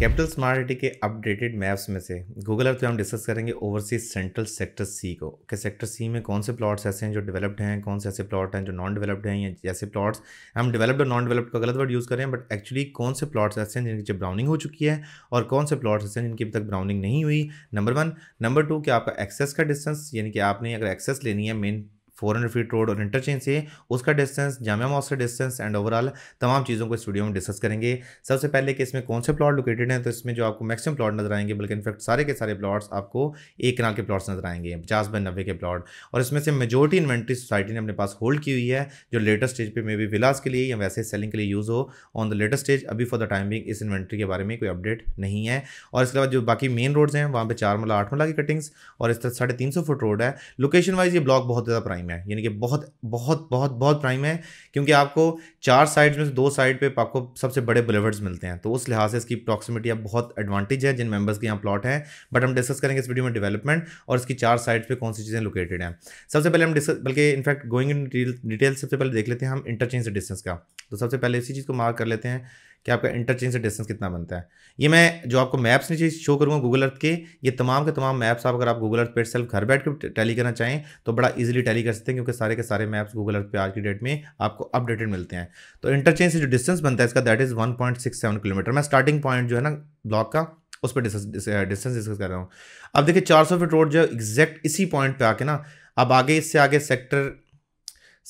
capital smart city के updated maps में से गूगल अर्थ पे हम डिस्कस करेंगे ओवरसीज सेंट्रल सेक्टर सी को कि सेक्टर सी में कौन से प्लॉट्स ऐसे हैं जो डेवलप्ड हैं कौन से ऐसे प्लॉट हैं जो नॉन डेवलप्ड हैं या जैसे प्लॉट्स हम डेवलप्ड और नॉन डेवलप्ड का गलत वर्ड यूज़ करें बट एक्चुअली कौन से प्लॉट्स ऐसे हैं जिनकी ब्राउनिंग हो चुकी है और कौन से प्लॉट्स ऐसे हैं जिनकी अभी तक ब्राउनिंग नहीं हुई नंबर वन नंबर टू कि आपका एक्सेस का डिस्टेंस यानी कि आपने अगर एक्सेस लेनी है मेन 400 फीट रोड और इंटरचेंज से उसका डिस्टेंस जामिया मॉस का डिस्टेंस एंड ओवरऑल तमाम चीज़ों को इस वीडियो में डिस्कस करेंगे सबसे पहले कि इसमें कौन से प्लॉट लोकेटेड हैं तो इसमें जो आपको मैक्सिमम प्लॉट नजर आएंगे बल्कि इनफैक्ट सारे के सारे प्लॉट्स आपको एक कनाल के प्लॉट्स नजर आएंगे पचास बाय नब्बे के प्लॉट और इसमें से मेजोरिटी इन्वेंट्री सोसाइटी ने अपने पास होल्ड की हुई है जो लेटेस्ट स्टेज पर मे बी विलास के लिए या वैसे सेलिंग के लिए यूज़ हो ऑन द लेटेस्ट स्टेज अभी फॉर द टाइम बिंग इस इन्वेंट्री के बारे में कोई अपडेट नहीं है और इसके अलावा जो बाकी मेन रोड्स हैं वहाँ पर चार मला आठ मला की कटिंग्स और इस तरह साढ़े तीन सौ फुट रोड है लोकेशन वाइज ये ब्लॉक बहुत ज़्यादा प्राइम प्राइम है यानी कि बहुत बहुत बहुत बहुत प्राइम है क्योंकि आपको चार साइड्स में से दो साइड पे आपको सबसे बड़े बुलेवर्ड्स मिलते हैं तो उस लिहाज से इसकी प्रॉक्सिमिटी अब बहुत एडवांटेज है जिन मेंबर्स के यहाँ प्लॉट हैं बट हम डिस्कस करेंगे इस वीडियो में डेवलपमेंट और इसकी चार साइड्स पर कौन सी चीज़ें लोकेटेड हैं सबसे पहले हम डिस्कस बल्कि इनफैक्ट गोइंग इन डिटेल सबसे पहले देख लेते हैं हम इंटरचेंज डिस्टेंस का तो सबसे पहले इसी चीज़ को मार्क कर लेते हैं कि आपका इंटरचेंज से डिस्टेंस कितना बनता है ये मैं जो आपको मैप्स नीचे शो करूँगा गूगल अर्थ के ये तमाम के तमाम मैप्स आप अगर आप गूगल अर्थ पे सेल्फ घर बैठ के टैली करना चाहें तो बड़ा इजीली टैली कर सकते हैं क्योंकि सारे के सारे मैप्स गूगल अर्थ पे आज की डेट में आपको अपडेटेड मिलते हैं तो इंटरचेंज से जो डिस्टेंस बनता है इसका दैट इज़ वन किलोमीटर मैं स्टार्टिंग पॉइंट जो है ना ब्लॉक का उस पर डिस्टेंस डिस्कस कर रहा हूँ अब देखिए सौ फीट रोड जो एग्जैक्ट इसी पॉइंट पर आके ना अब आगे इससे आगे सेक्टर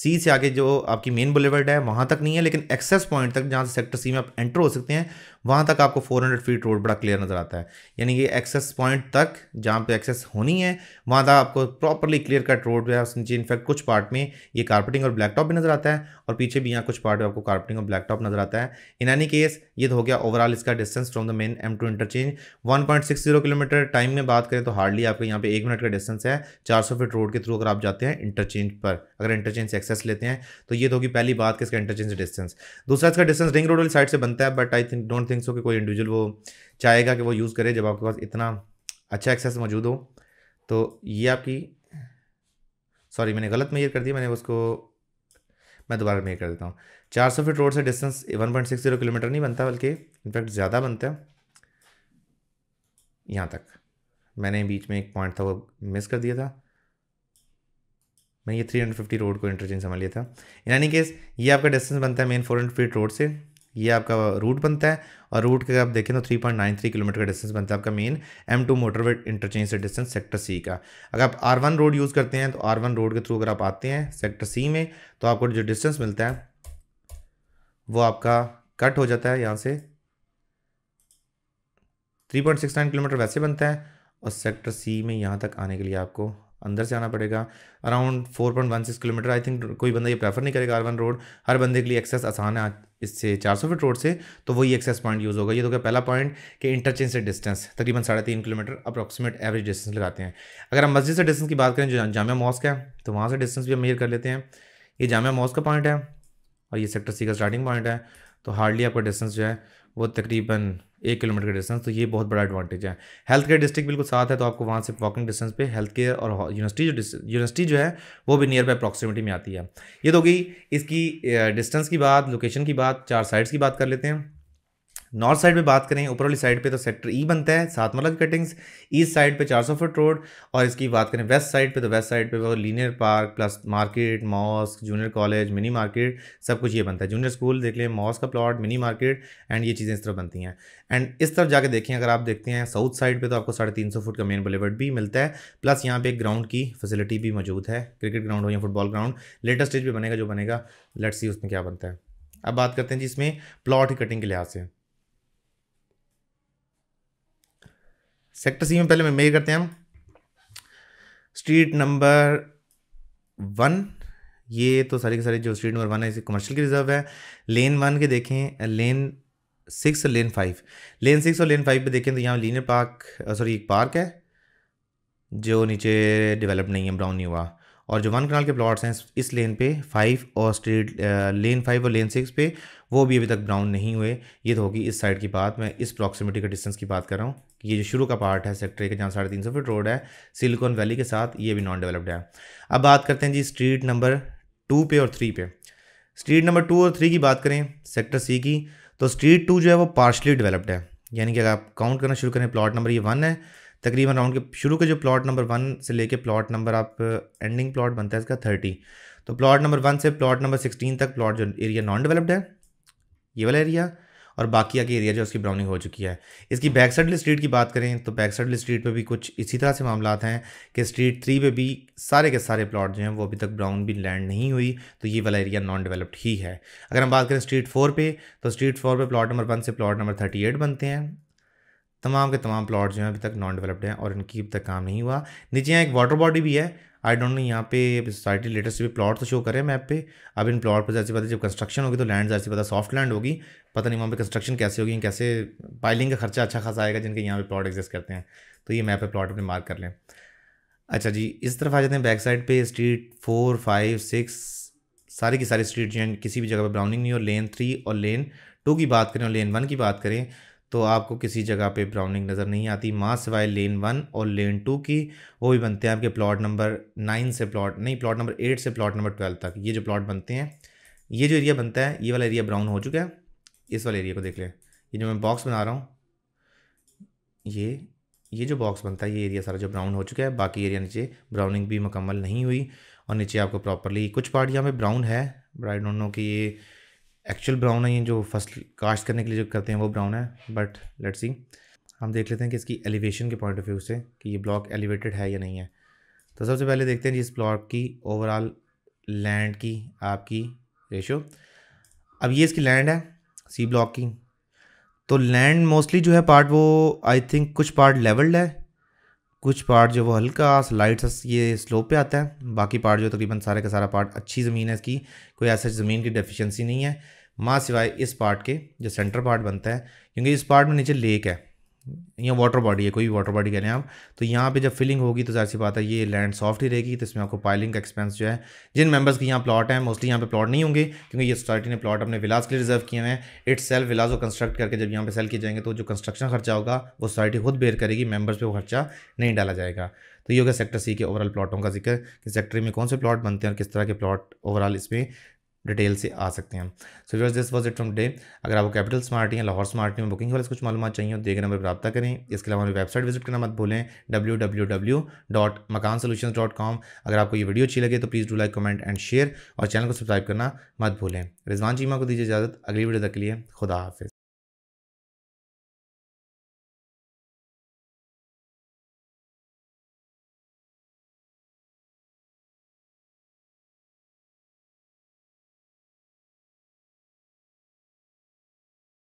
सी से आगे जो आपकी मेन बुलेवर्ड है वहाँ तक नहीं है लेकिन एक्सेस पॉइंट तक जहाँ से सेक्टर सी में आप एंटर हो सकते हैं वहाँ तक आपको 400 फीट रोड बड़ा क्लियर नज़र आता है यानी कि एक्सेस पॉइंट तक जहाँ पे एक्सेस होनी है वहाँ तक आपको प्रॉपरली क्लियर कट रोड है नीचे इनफैक्ट कुछ पार्ट में ये कार्पेटिंग और ब्लैक टॉप भी नज़र आता है और पीछे भी यहाँ कुछ पार्ट में आपको कार्पेटिंग और ब्लैक टॉप नज़र आता है इन एनी केस ये तो हो गया ओवरऑल इसका distance from the main M two interchange one kilometre time में बात करें तो हार्डली आपके यहाँ पे एक मिनट का डिस्टेंस है चार फीट रोड के थ्रू अगर आप जाते हैं इंटरचेंज पर अगर इंटरचेंज से एक्सेस लेते हैं तो ये तो होगी पहली बात कि इसका इंटरचेंज डिस्टेंस दूसरा इसका डिस्टेंस रिंग रोड वाली साइड से बनता है but I think don't think thinks हो कि कोई इंडिविजुअल वो चाहेगा कि वो यूज़ करे जब आपके पास इतना अच्छा एक्सेस मौजूद हो तो ये आपकी सॉरी मैंने गलत मेयर कर दिया मैंने उसको मैं दोबारा मेयर कर देता हूँ चार सौ फीट रोड से distance one point six zero kilometre नहीं बनता बल्कि इनफैक्ट ज़्यादा बनता है यहाँ तक मैंने बीच में एक पॉइंट था वो मिस कर दिया था मैं ये थ्री हंड्रेड फिफ्टी रोड को इंटरचेंज समझ लिया था इन एनी केस ये आपका डिस्टेंस बनता है main four hundred feet road से ये आपका रूट बनता है और रूट के आप देखें तो 3.93 किलोमीटर का डिस्टेंस बनता है आपका main M two motorway interchange से डिस्टेंस सेक्टर सी का अगर आप आर वन रोड यूज़ करते हैं तो आर वन रोड के थ्रू अगर आप आते हैं सेक्टर सी में तो आपको जो डिस्टेंस मिलता है वो आपका कट हो जाता है यहाँ से 3.69 किलोमीटर वैसे बनता है और सेक्टर सी में यहाँ तक आने के लिए आपको अंदर से आना पड़ेगा around four point one six kilometre I think कोई बंदा ये प्रेफर नहीं करेगा आर वन रोड हर बंदे के लिए एक्सेस आसान है इससे चार सौ फीट रोड से तो वही एक्सेस पॉइंट यूज़ होगा ये तो क्या पहला पॉइंट कि इंटरचेंज से डिस्टेंस तकरीबन साढ़े तीन किलोमीटर अप्रॉक्सीमेट एवरेज डिस्टेंस लगाते हैं अगर हम मस्जिद से डिस्टेंस की बात करें जो जामिया मॉस्क है तो वहाँ से डिस्टेंस भी हम मेयर कर लेते हैं ये जामिया मॉस्क का पॉइंट है और ये सेक्टर सी का स्टार्टिंग पॉइंट है तो हार्डली आपका डिस्टेंस जो है वो तकरीबन एक किलोमीटर का डिस्टेंस तो ये बहुत बड़ा एडवांटेज है हेल्थ केयर डिस्ट्रिक्ट बिल्कुल साथ है तो आपको वहाँ से वॉकिंग डिस्टेंस पे हेल्थ केयर और यूनिवर्सिटी जो यूनिवर्सिटी जो है वो भी नियर बाई अप्रॉक्सीमेटी में आती है ये तो गई इसकी डिस्टेंस की बात लोकेशन की बात चार साइड्स की बात कर लेते हैं नॉर्थ साइड में बात करें ऊपर वाली साइड पे तो सेक्टर ई e बनता है सातमला की कटिंग्स ईस्ट साइड पे 400 फुट रोड और इसकी बात करें वेस्ट साइड पे तो वेस्ट साइड पे वो linear park plus market mosque junior college mini market सब कुछ ये बनता है जूनियर स्कूल देख लें मॉस का प्लॉट मिनी मार्केट एंड ये चीज़ें इस तरफ बनती हैं एंड इस तरफ जाके देखें अगर आप देखते हैं साउथ साइड पर तो आपको साढ़े तीन सौ फुट का मेन बलेवर्ड भी मिलता है प्लस यहाँ पर एक ग्राउंड की फैसिलिटी भी मौजूद है क्रिकेट ग्राउंड हो या फुटबॉल ग्राउंड लेटेस्ट स्टेज पर बनेगा जो बनेगा लेट्स सी उसमें क्या बनता है अब बात करते हैं जी इसमें प्लॉट की कटिंग के लिहाज से सेक्टर सी में पहले मैं मेल करते हैं हम स्ट्रीट नंबर वन ये तो सारे के सारे जो स्ट्रीट नंबर वन है इसे कमर्शियल की रिजर्व है लेन वन के देखें लेन सिक्स और लेन फाइव लेन सिक्स और लेन फाइव पे देखें तो यहाँ लीनियर पार्क सॉरी एक पार्क है जो नीचे डेवलप नहीं है ब्राउन नहीं हुआ और जो वन कनाल के प्लॉट्स हैं इस लेन पे फाइव और स्ट्रीट लेन फाइव और लेन सिक्स पे वो भी अभी तक ब्राउन नहीं हुए ये तो होगी इस साइड की बात मैं इस प्रॉक्सिमिटी का डिस्टेंस की बात कर रहा हूँ कि ये जो शुरू का पार्ट है सेक्टर एक जहाँ साढ़े तीन सौ फीट रोड है सिलिकॉन वैली के साथ ये भी नॉन डेवलप्ड है अब बात करते हैं जी स्ट्रीट नंबर टू पे और थ्री पे स्ट्रीट नंबर टू और थ्री की बात करें सेक्टर सी की तो स्ट्रीट टू जो है वो पार्शली डेवलप्ड है यानी कि अगर आप काउंट करना शुरू करें प्लॉट नंबर ये वन है तकरीबन राउंड के शुरू के जो प्लॉट नंबर वन से लेके प्लॉट नंबर आप एंडिंग uh, प्लॉट बनता है इसका थर्टी तो प्लॉट नंबर वन से प्लॉट नंबर सिक्सटीन तक प्लॉट जो एरिया नॉन डेवलप्ड है ये वाला एरिया और बाकी आगे एरिया जो उसकी ब्राउनिंग हो चुकी है इसकी बैक साइड स्ट्रीट की बात करें तो बैक साइड स्ट्रीट पर भी कुछ इसी तरह से मामला हैं कि स्ट्रीट थ्री पे भी सारे के सारे प्लॉट जो हैं वो अभी तक ब्राउन भी लैंड नहीं हुई तो ये वाला एरिया नॉन डेवलप्ड ही है अगर हम बात करें स्ट्रीट फोर पे तो स्ट्रीट फोर पे प्लॉट नंबर वन से प्लॉट नंबर थर्टी एट बनते हैं तमाम के तमाम प्लॉट जो हैं अभी तक नॉन डेवलप्ड हैं और इनकी अभी तक काम नहीं हुआ नीचे यहाँ एक वाटर बॉडी भी है आई डोंट नो यहाँ पे सोसाइटी लेटेस्ट भी प्लॉट तो शो करें मैप पे अब इन प्लॉट पर जैसे पता जब कंस्ट्रक्शन होगी तो लैंड जैसे पता सॉफ्ट लैंड होगी पता नहीं वहाँ पे कंस्ट्रक्शन कैसे होगी कैसे पाइलिंग का खर्चा अच्छा खासा आएगा जिनके यहाँ पे प्लॉट एग्जिस्ट करते हैं तो ये मैप पे प्लॉट अपने मार्क कर लें अच्छा जी इस तरफ आ जाते हैं बैक साइड पे स्ट्रीट फोर फाइव सिक्स सारी की सारी स्ट्रीट जो हैं किसी भी जगह पर ब्राउनिंग नहीं और लेन थ्री और लेन टू की बात करें और लेन वन की बात करें तो आपको किसी जगह पे ब्राउनिंग नज़र नहीं आती माँ सिवाय लेन वन और लेन टू की वो भी बनते हैं आपके प्लॉट नंबर नाइन से प्लॉट नहीं प्लॉट नंबर एट से प्लॉट नंबर ट्वेल्व तक ये जो प्लॉट बनते हैं ये जो एरिया बनता है ये वाला एरिया ब्राउन हो चुका है इस वाले एरिया को देख लें ये जो मैं बॉक्स बना रहा हूँ ये ये जो बॉक्स बनता है ये एरिया सारा जो ब्राउन हो चुका है बाकी एरिया नीचे ब्राउनिंग भी मुकम्मल नहीं हुई और नीचे आपको प्रॉपरली कुछ पार्ट यहाँ पर ब्राउन है बट आई डोंट नो कि ये एक्चुअल ब्राउन है ये जो फर्स्ट कास्ट करने के लिए जो करते हैं वो ब्राउन है बट लेट सी हम देख लेते हैं कि इसकी एलिवेशन के पॉइंट ऑफ व्यू से कि ये ब्लॉक एलिवेटेड है या नहीं है तो सबसे पहले देखते हैं जी इस ब्लॉक की ओवरऑल लैंड की आपकी रेशो अब ये इसकी लैंड है सी ब्लॉक की तो लैंड मोस्टली जो है पार्ट वो आई थिंक कुछ पार्ट लेवल्ड है कुछ पार्ट जो वो हल्का स्लाइड ये स्लोप पे आता है बाकी पार्ट जो तकरीबन सारे का सारा पार्ट अच्छी ज़मीन है इसकी कोई ऐसा ज़मीन की डेफिशिएंसी नहीं है माँ सिवाय इस पार्ट के जो सेंटर पार्ट बनता है क्योंकि इस पार्ट में नीचे लेक है या वाटर बॉडी है कोई भी वाटर बॉडी कह रहे हैं आप तो यहाँ पे जब फिलिंग होगी तो जाहिर सी बात है ये लैंड सॉफ्ट ही रहेगी तो इसमें आपको पाइलिंग का एक्सपेंस जो है जिन मेंबर्स के यहाँ प्लॉट है मोस्टली यहाँ पे प्लॉट नहीं होंगे क्योंकि ये सोसाइटी ने प्लॉट अपने विलास के लिए रिजर्व किए हैं इट्स सेल्फ विलास को कंस्ट्रक्ट करके जब यहाँ पे सेल किए जाएंगे तो जो कंस्ट्रक्शन खर्चा होगा वो सोसाइटी खुद बेयर करेगी मेम्बर्स पर वो खर्चा नहीं डाला जाएगा तो ये होगा सेक्टर सी के ओवरऑल प्लॉटों का जिक्र कि सेक्टर में कौन से प्लॉट बनते हैं और किस तरह के प्लॉट ओवरऑल इसमें डिटेल से आ सकते हैं so viewers this was it from day अगर आपको कैपिटल स्मार्ट या लाहौर स्मार्ट में बुकिंग वाले कुछ मालूम चाहिए हो देखे नंबर पर रब्ता करें इसके अलावा हमारी वेबसाइट विजिट करना मत भूलें W W W dot Makaan dot com अगर आपको ये वीडियो अच्छी लगे तो please do like comment and share और चैनल को सब्सक्राइब करना मत भूलें रिजवान चीमा को दीजिए इजाज़त अगली वीडियो तक के लिए खुदा हाफिज़